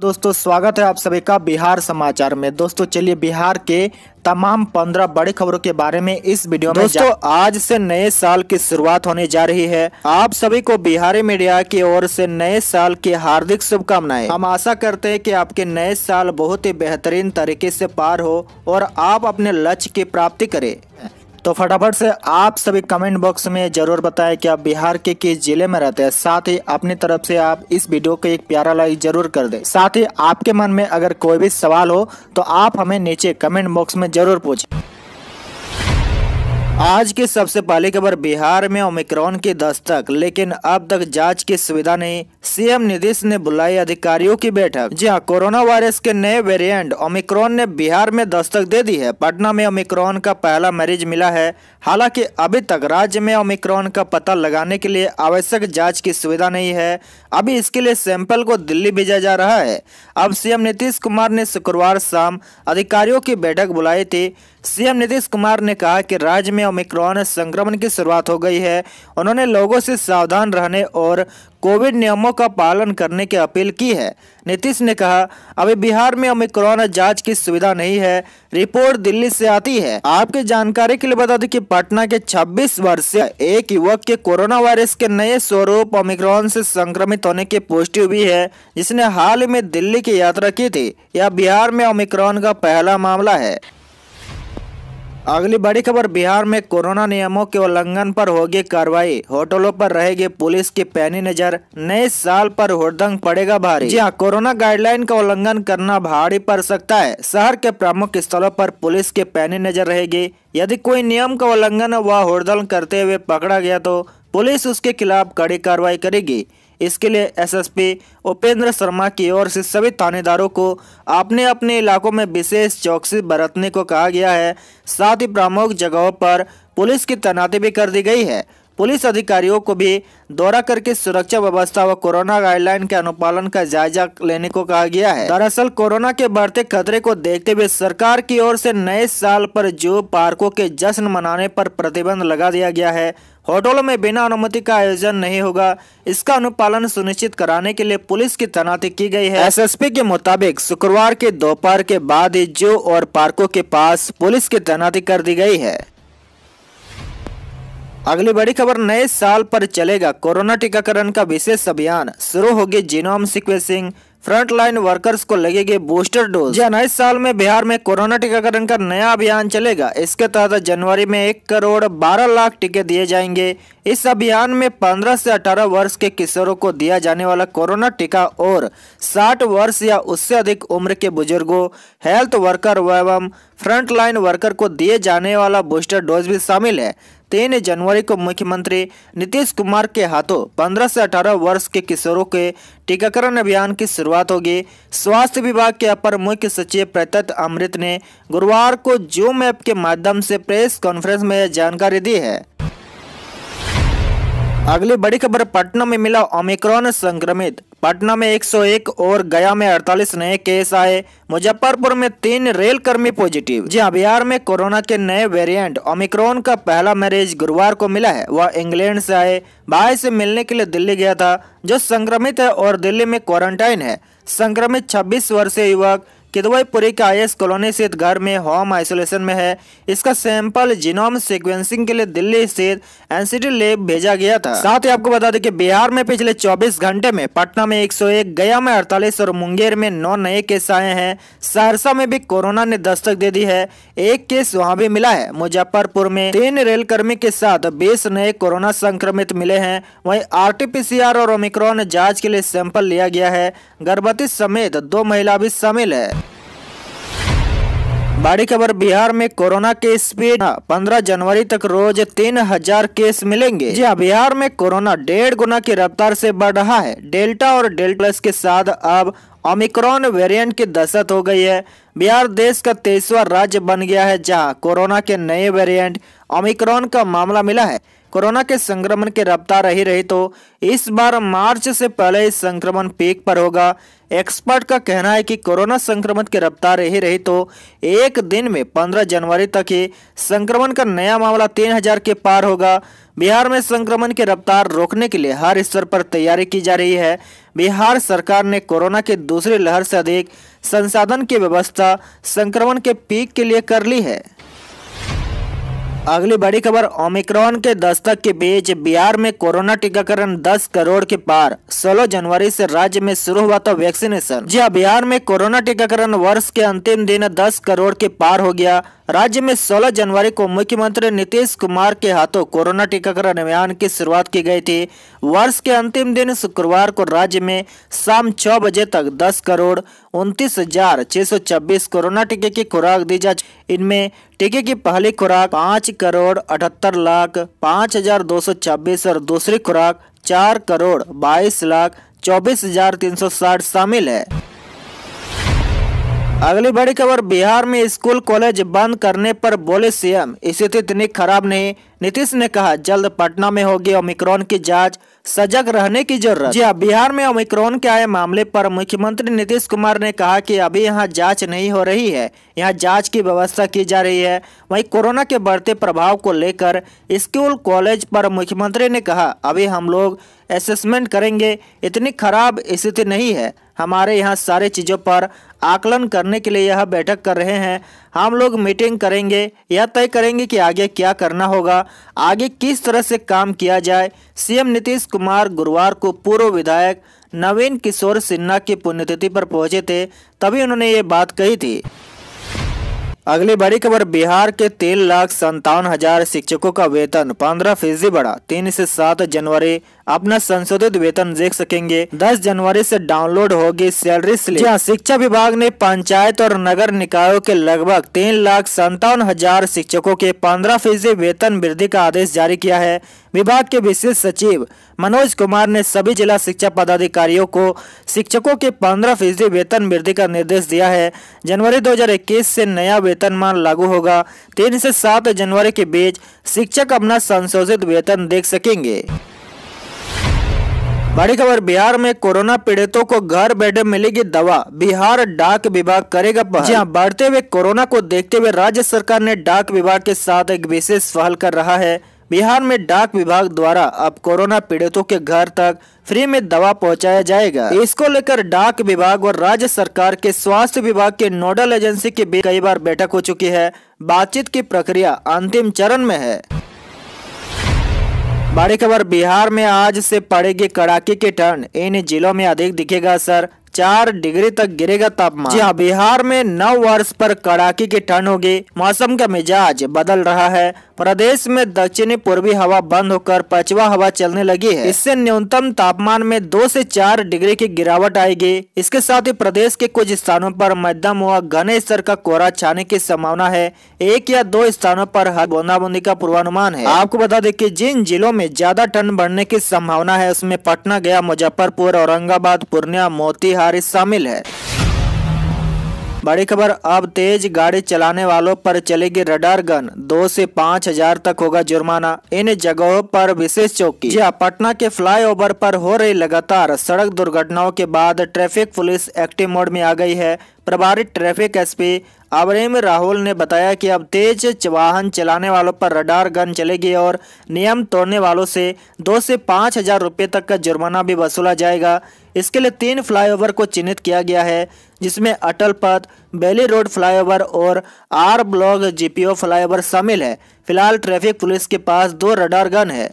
दोस्तों स्वागत है आप सभी का बिहार समाचार में दोस्तों चलिए बिहार के तमाम पंद्रह बड़ी खबरों के बारे में इस वीडियो में दोस्तों आज से नए साल की शुरुआत होने जा रही है आप सभी को बिहारी मीडिया की ओर से नए साल की हार्दिक शुभकामनाएं हम आशा करते हैं कि आपके नए साल बहुत ही बेहतरीन तरीके से पार हो और आप अपने लक्ष्य की प्राप्ति करें तो फटाफट से आप सभी कमेंट बॉक्स में ज़रूर बताएं कि आप बिहार के किस जिले में रहते हैं साथ ही अपनी तरफ से आप इस वीडियो को एक प्यारा लाइक जरूर कर दें साथ ही आपके मन में अगर कोई भी सवाल हो तो आप हमें नीचे कमेंट बॉक्स में ज़रूर पूछे आज की सबसे पहली खबर बिहार में ओमिक्रॉन की दस्तक लेकिन अब तक जांच की सुविधा नहीं सीएम नीतीश ने बुलाई अधिकारियों की बैठक जहां कोरोना वायरस के नए वेरिएंट ओमिक्रॉन ने बिहार में दस्तक दे दी है पटना में ओमिक्रॉन का पहला मरीज मिला है हालांकि अभी तक राज्य में ओमिक्रॉन का पता लगाने के लिए आवश्यक जांच की सुविधा नहीं है अभी इसके लिए सैंपल को दिल्ली भेजा जा रहा है अब सीएम नीतीश कुमार ने शुक्रवार शाम अधिकारियों की बैठक बुलाई थी सीएम नीतीश कुमार ने कहा कि राज्य में ओमिक्रॉन संक्रमण की शुरुआत हो गई है उन्होंने लोगों से सावधान रहने और कोविड नियमों का पालन करने की अपील की है नीतीश ने कहा अभी बिहार में ओमिक्रॉन जांच की सुविधा नहीं है रिपोर्ट दिल्ली से आती है आपकी जानकारी के लिए बता दें कि पटना के 26 वर्षीय एक युवक के कोरोना वायरस के नए स्वरूप ओमिक्रॉन से संक्रमित होने की पुष्टि हुई है जिसने हाल में दिल्ली की यात्रा की थी यह बिहार में ओमिक्रॉन का पहला मामला है अगली बड़ी खबर बिहार में कोरोना नियमों के उल्लंघन पर होगी कार्रवाई होटलों पर रहेगी पुलिस की पैनी नजर नए साल पर हुड़दंग पड़ेगा भारी जी हाँ कोरोना गाइडलाइन का उल्लंघन करना भारी पड़ सकता है शहर के प्रमुख स्थलों पर पुलिस की पैनी नजर रहेगी यदि कोई नियम का उल्लंघन व हुदंग करते हुए पकड़ा गया तो पुलिस उसके खिलाफ कड़ी कार्रवाई करेगी इसके लिए एसएसपी उपेंद्र शर्मा की ओर से सभी थानेदारों को अपने अपने इलाकों में विशेष चौकसी बरतने को कहा गया है साथ ही प्रमुख जगहों पर पुलिस की तैनाती भी कर दी गई है पुलिस अधिकारियों को भी दौरा करके सुरक्षा व्यवस्था व कोरोना गाइडलाइन के अनुपालन का जायजा लेने को कहा गया है दरअसल कोरोना के बढ़ते खतरे को देखते हुए सरकार की ओर से नए साल पर जो पार्कों के जश्न मनाने पर प्रतिबंध लगा दिया गया है होटलों में बिना अनुमति का आयोजन नहीं होगा इसका अनुपालन सुनिश्चित कराने के लिए पुलिस की तैनाती की गई है एसएसपी के मुताबिक शुक्रवार के दोपहर के बाद ही और पार्कों के पास पुलिस की तैनाती कर दी गई है अगली बड़ी खबर नए साल पर चलेगा कोरोना टीकाकरण का विशेष अभियान शुरू होगी genome sequencing front line workers को लगेगी बूस्टर डोज जी नए हाँ, साल में बिहार में कोरोना टीकाकरण का नया अभियान चलेगा इसके तहत जनवरी में एक करोड़ बारह लाख टीके दिए जाएंगे इस अभियान में पंद्रह से अठारह वर्ष के किशोरों को दिया जाने वाला कोरोना टीका और साठ वर्ष या उससे अधिक उम्र के बुजुर्गो हेल्थ वर्कर एवं फ्रंट लाइन वर्कर को दिए जाने वाला बूस्टर डोज भी शामिल है तीन जनवरी को मुख्यमंत्री नीतीश कुमार के हाथों पंद्रह से अठारह वर्ष के किशोरों के टीकाकरण अभियान की शुरुआत होगी स्वास्थ्य विभाग के अपर मुख्य सचिव प्रत्यत अमृत ने गुरुवार को जूम ऐप के माध्यम से प्रेस कॉन्फ्रेंस में यह जानकारी दी है अगली बड़ी खबर पटना में मिला ओमिक्रॉन संक्रमित पटना में 101 और गया में 48 नए केस आए मुजफ्फरपुर में तीन रेल कर्मी पॉजिटिव जी हाँ बिहार में कोरोना के नए वेरिएंट ओमिक्रॉन का पहला मरीज गुरुवार को मिला है वह इंग्लैंड से आए भाई से मिलने के लिए दिल्ली गया था जो संक्रमित है और दिल्ली में क्वारंटाइन है संक्रमित 26 वर्षीय युवक किदवई के आई कॉलोनी स्थित घर में होम आइसोलेशन में है इसका सैंपल जिनोम सिक्वेंसिंग के लिए दिल्ली स्थित एनसीटी लेब भेजा गया था साथ ही आपको बता दें कि बिहार में पिछले 24 घंटे में पटना में 101, गया में 48 और मुंगेर में नौ नए केस आए हैं सहरसा में भी कोरोना ने दस्तक दे दी है एक केस वहाँ भी मिला है मुजफ्फरपुर में तीन रेल कर्मी के साथ बीस नए कोरोना संक्रमित मिले हैं वही आर टी और ओमिक्रॉन जाँच के लिए सैंपल लिया गया है गर्भवती समेत दो महिला भी शामिल है बड़ी खबर बिहार में कोरोना के स्पीड 15 हाँ, जनवरी तक रोज 3000 केस मिलेंगे जी हाँ, बिहार में कोरोना डेढ़ गुना की रफ्तार से बढ़ रहा है डेल्टा और डेल्टा प्लस के साथ अब ओमिक्रॉन वेरिएंट की दशत हो गई है बिहार देश का तेईसवा राज्य बन गया है जहां कोरोना के नए वेरिएंट ओमिक्रॉन का मामला मिला है कोरोना के संक्रमण की रफ्तार रही रही तो इस बार मार्च से पहले इस संक्रमण पीक पर होगा एक्सपर्ट का कहना है कि कोरोना संक्रमण की रफ्तार रही रही तो एक दिन में 15 जनवरी तक ही संक्रमण का नया मामला 3000 के पार होगा बिहार में संक्रमण की रफ्तार रोकने के लिए हर स्तर पर तैयारी की जा रही है बिहार सरकार ने कोरोना के दूसरी लहर से अधिक संसाधन की व्यवस्था संक्रमण के पीक के लिए कर ली है अगली बड़ी खबर ओमिक्रॉन के दस्तक के बीच बिहार में कोरोना टीकाकरण 10 करोड़ के पार 16 जनवरी से राज्य में शुरू हुआ था वैक्सीनेशन जी हाँ, बिहार में कोरोना टीकाकरण वर्ष के अंतिम दिन 10 करोड़ के पार हो गया राज्य में 16 जनवरी को मुख्यमंत्री नीतीश कुमार के हाथों कोरोना टीकाकरण अभियान की शुरुआत की गई थी वर्ष के अंतिम दिन शुक्रवार को राज्य में शाम छह बजे तक 10 करोड़ उनतीस हजार छह सौ छब्बीस कोरोना टीके की खुराक दी जा इनमें टीके की पहली खुराक पाँच करोड़ अठहत्तर लाख पाँच हजार दो सौ छब्बीस और दूसरी खुराक चार करोड़ बाईस लाख चौबीस हजार तीन सौ साठ शामिल है अगली बड़ी खबर बिहार में स्कूल कॉलेज बंद करने पर बोले सीएम स्थिति इतनी खराब नहीं नीतीश ने कहा जल्द पटना में होगी ओमिक्रॉन की जांच सजग रहने की जरूरत जी हाँ, बिहार में ओमिक्रॉन के आए मामले पर मुख्यमंत्री नीतीश कुमार ने कहा कि अभी यहां जांच नहीं हो रही है यहां जांच की व्यवस्था की जा रही है वहीं कोरोना के बढ़ते प्रभाव को लेकर स्कूल कॉलेज पर मुख्यमंत्री ने कहा अभी हम लोग असेसमेंट करेंगे इतनी खराब स्थिति नहीं है हमारे यहाँ सारे चीज़ों पर आकलन करने के लिए यह बैठक कर रहे हैं हम लोग मीटिंग करेंगे यह तय करेंगे कि आगे क्या करना होगा आगे किस तरह से काम किया जाए सीएम नीतीश कुमार गुरुवार को पूर्व विधायक नवीन किशोर सिन्हा की पुण्यतिथि पर पहुंचे थे तभी उन्होंने ये बात कही थी अगली बड़ी खबर बिहार के तीन लाख संतावन हजार शिक्षकों का वेतन पंद्रह फीसदी बढ़ा तीन से सात जनवरी अपना संशोधित वेतन देख सकेंगे 10 जनवरी से डाउनलोड होगी सैलरी स्लिप जहाँ शिक्षा विभाग ने पंचायत और नगर निकायों के लगभग तीन लाख संतावन हजार शिक्षकों के पंद्रह फीसदी वेतन वृद्धि का आदेश जारी किया है विभाग के विशेष सचिव मनोज कुमार ने सभी जिला शिक्षा पदाधिकारियों को शिक्षकों के पंद्रह फीसदी वेतन वृद्धि का निर्देश दिया है जनवरी 2021 से नया वेतनमान लागू होगा तीन से सात जनवरी के बीच शिक्षक अपना संशोधित वेतन देख सकेंगे बड़ी खबर बिहार में कोरोना पीड़ितों को घर बैठे मिलेगी दवा बिहार डाक विभाग करेगा जहां बढ़ते हुए कोरोना को देखते हुए राज्य सरकार ने डाक विभाग के साथ एक विशेष पहल कर रहा है बिहार में डाक विभाग द्वारा अब कोरोना पीड़ितों के घर तक फ्री में दवा पहुंचाया जाएगा इसको लेकर डाक विभाग और राज्य सरकार के स्वास्थ्य विभाग के नोडल एजेंसी के बीच कई बार बैठक हो चुकी है बातचीत की प्रक्रिया अंतिम चरण में है बड़ी खबर बिहार में आज से पड़ेगी कड़ाके के टर्न इन जिलों में अधिक दिखेगा असर चार डिग्री तक गिरेगा तापमान जी हाँ बिहार में नव वर्ष पर कड़ाके की ठंड होगी मौसम का मिजाज बदल रहा है प्रदेश में दक्षिणी पूर्वी हवा बंद होकर पचवा हवा चलने लगी है इससे न्यूनतम तापमान में दो से चार डिग्री की गिरावट आएगी इसके साथ ही प्रदेश के कुछ स्थानों पर मध्यम व घने स्तर का कोहरा छाने की संभावना है एक या दो स्थानों पर हर बूंदाबूंदी का पूर्वानुमान है आपको बता दें कि जिन जिलों में ज्यादा ठंड बढ़ने की संभावना है उसमें पटना गया मुजफ्फरपुर औरंगाबाद पूर्णिया मोतिहार कार्य शामिल है बड़ी खबर अब तेज गाड़ी चलाने वालों पर चलेगी रडार गन दो से पाँच हजार तक होगा जुर्माना इन जगहों पर विशेष चौकी या पटना के फ्लाईओवर पर हो रही लगातार सड़क दुर्घटनाओं के बाद ट्रैफिक पुलिस एक्टिव मोड में आ गई है प्रभारी ट्रैफिक एसपी अबरीम राहुल ने बताया कि अब तेज वाहन चलाने वालों पर रडार गन चलेगी और नियम तोड़ने वालों से दो से पाँच हजार रुपये तक का जुर्माना भी वसूला जाएगा इसके लिए तीन फ्लाईओवर को चिन्हित किया गया है जिसमें अटल पथ बेली रोड फ्लाईओवर और आर ब्लॉक जीपीओ फ्लाईओवर शामिल है फिलहाल ट्रैफिक पुलिस के पास दो रडार गन है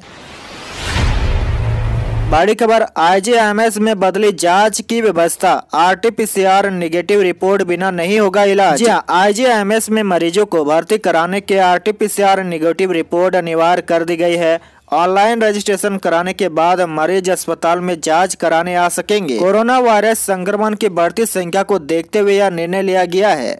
बड़ी खबर आईजीएमएस में बदली जांच की व्यवस्था आरटीपीसीआर निगेटिव रिपोर्ट बिना नहीं होगा इलाज जी हाँ, आईजीएमएस में मरीजों को भर्ती कराने के आरटीपीसीआर निगेटिव रिपोर्ट अनिवार्य कर दी गई है ऑनलाइन रजिस्ट्रेशन कराने के बाद मरीज अस्पताल में जांच कराने आ सकेंगे कोरोना वायरस संक्रमण की बढ़ती संख्या को देखते हुए यह निर्णय लिया गया है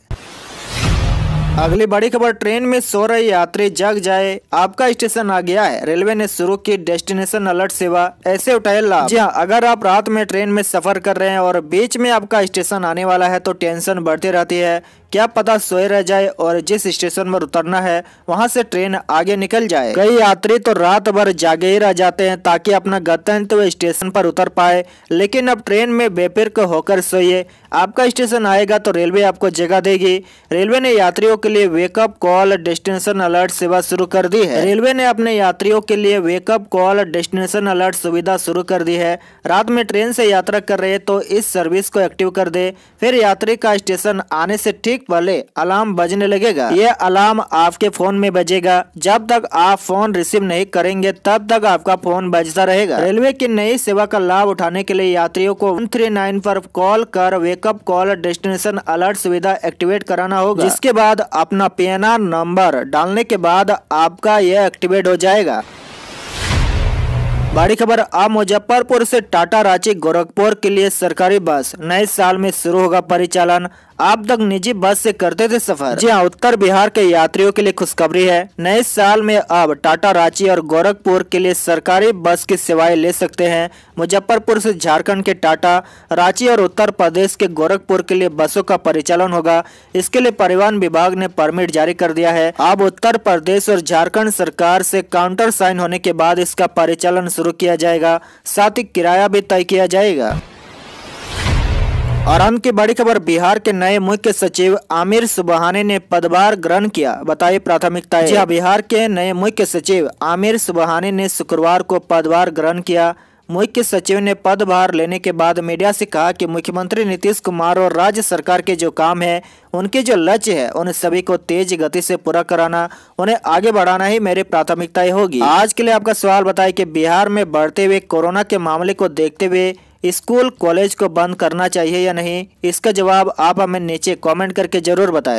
अगली बड़ी खबर ट्रेन में सो रहे यात्री जग जाए आपका स्टेशन आ गया है रेलवे ने शुरू की डेस्टिनेशन अलर्ट सेवा ऐसे उठाए लाभ जी हाँ, अगर आप रात में ट्रेन में सफर कर रहे हैं और बीच में आपका स्टेशन आने वाला है तो टेंशन बढ़ती रहती है क्या पता सोए रह जाए और जिस स्टेशन पर उतरना है वहाँ से ट्रेन आगे निकल जाए कई यात्री तो रात भर जागे ही रह जाते हैं ताकि अपना गंतव्य स्टेशन पर उतर पाए लेकिन अब ट्रेन में बेफिरक होकर सोइए आपका स्टेशन आएगा तो रेलवे आपको जगह देगी रेलवे ने यात्रियों के लिए वेकअप कॉल डेस्टिनेशन अलर्ट सेवा शुरू कर दी है रेलवे ने अपने यात्रियों के लिए वेकअप कॉल डेस्टिनेशन अलर्ट सुविधा शुरू कर दी है रात में ट्रेन से यात्रा कर रहे तो इस सर्विस को एक्टिव कर दे फिर यात्री का स्टेशन आने से ठीक वाले पहले अलार्म बजने लगेगा ये अलार्म आपके फोन में बजेगा जब तक आप फोन रिसीव नहीं करेंगे तब तक आपका फोन बजता रहेगा रेलवे की नई सेवा का लाभ उठाने के लिए यात्रियों को वन थ्री नाइन पर कॉल कर वेकअप कॉल डेस्टिनेशन अलर्ट सुविधा एक्टिवेट कराना होगा जिसके बाद अपना पी नंबर डालने के बाद आपका यह एक्टिवेट हो जाएगा बड़ी खबर अब मुजफ्फरपुर से टाटा रांची गोरखपुर के लिए सरकारी बस नए साल में शुरू होगा परिचालन आप तक निजी बस से करते थे सफर जी हाँ उत्तर बिहार के यात्रियों के लिए खुशखबरी है नए साल में अब टाटा रांची और गोरखपुर के लिए सरकारी बस की सेवाएं ले सकते हैं मुजफ्फरपुर से झारखंड के टाटा रांची और उत्तर प्रदेश के गोरखपुर के लिए बसों का परिचालन होगा इसके लिए परिवहन विभाग ने परमिट जारी कर दिया है अब उत्तर प्रदेश और झारखण्ड सरकार ऐसी काउंटर साइन होने के बाद इसका परिचालन शुरू शुरू किया जाएगा साथ ही किराया भी तय किया जाएगा और अंत की बड़ी खबर बिहार के नए मुख्य सचिव आमिर सुबहानी ने पदभार ग्रहण किया बताइए प्राथमिकता हाँ, बिहार के नए मुख्य सचिव आमिर सुबहानी ने शुक्रवार को पदभार ग्रहण किया मुख्य सचिव ने पदभार लेने के बाद मीडिया से कहा कि मुख्यमंत्री नीतीश कुमार और राज्य सरकार के जो काम है उनके जो लक्ष्य है उन सभी को तेज गति से पूरा कराना उन्हें आगे बढ़ाना ही मेरी प्राथमिकताएं होगी आज के लिए आपका सवाल बताए कि बिहार में बढ़ते हुए कोरोना के मामले को देखते हुए स्कूल कॉलेज को बंद करना चाहिए या नहीं इसका जवाब आप हमें नीचे कॉमेंट करके जरूर बताए